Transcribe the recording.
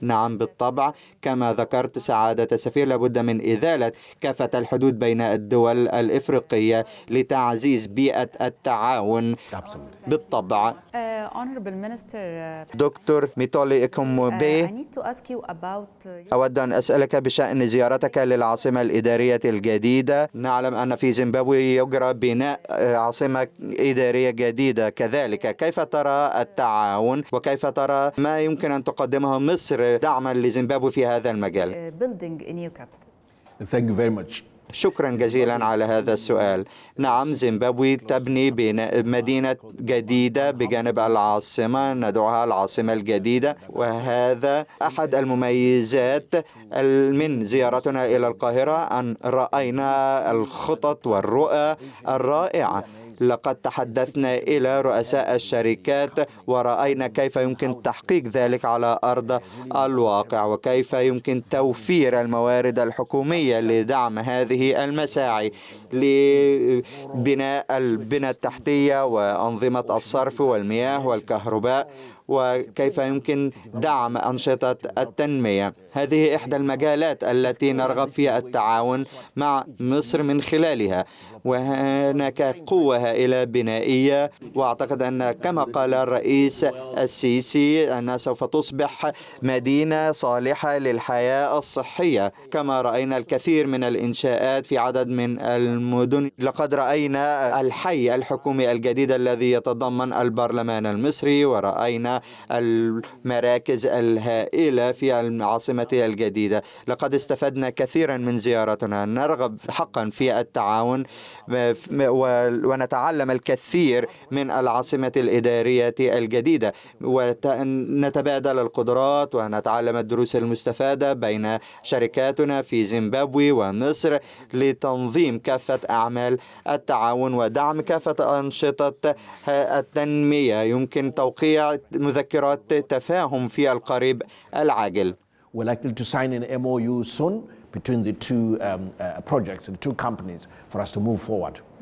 نعم بالطبع كما ذكرت سعادة السفير لابد من إزالة كافة الحدود بين الدول الإفريقية لتعزيز بيئة التعاون بالطبع uh, Honorable Minister, uh, دكتور ميتولي إكومبي uh, uh, أود أن أسألك بشأن زيارتك للعاصمة الإدارية الجديدة نعلم أن في زيمبابوي يجرى بناء آه، عاصمة إدارية جديدة كذلك كيف ترى التعاون وكيف ترى ما يمكن أن تقدمه مصر دعما لزيمبابوي في هذا المجال Thank you very much. شكرا جزيلا على هذا السؤال نعم زيمبابوي تبني مدينة جديدة بجانب العاصمة ندعوها العاصمة الجديدة وهذا أحد المميزات من زيارتنا إلى القاهرة أن رأينا الخطط والرؤى الرائعة لقد تحدثنا إلى رؤساء الشركات ورأينا كيف يمكن تحقيق ذلك على أرض الواقع وكيف يمكن توفير الموارد الحكومية لدعم هذه المساعي لبناء البنى التحتية وأنظمة الصرف والمياه والكهرباء وكيف يمكن دعم أنشطة التنمية هذه إحدى المجالات التي نرغب في التعاون مع مصر من خلالها وهناك قوة عائلة بنائية وأعتقد أن كما قال الرئيس السيسي أنها سوف تصبح مدينة صالحة للحياة الصحية كما رأينا الكثير من الإنشاءات في عدد من المدن لقد رأينا الحي الحكومي الجديد الذي يتضمن البرلمان المصري ورأينا المراكز الهائلة في العاصمة الجديدة لقد استفدنا كثيرا من زيارتنا نرغب حقا في التعاون ونتعلم نتعلم الكثير من العاصمة الإدارية الجديدة ونتبادل القدرات ونتعلم الدروس المستفادة بين شركاتنا في زيمبابوي ومصر لتنظيم كافة أعمال التعاون ودعم كافة أنشطة التنمية يمكن توقيع مذكرات تفاهم في القريب العاجل. We're likely to sign an MOU soon between the two um, uh, projects, the two companies, for us to move forward.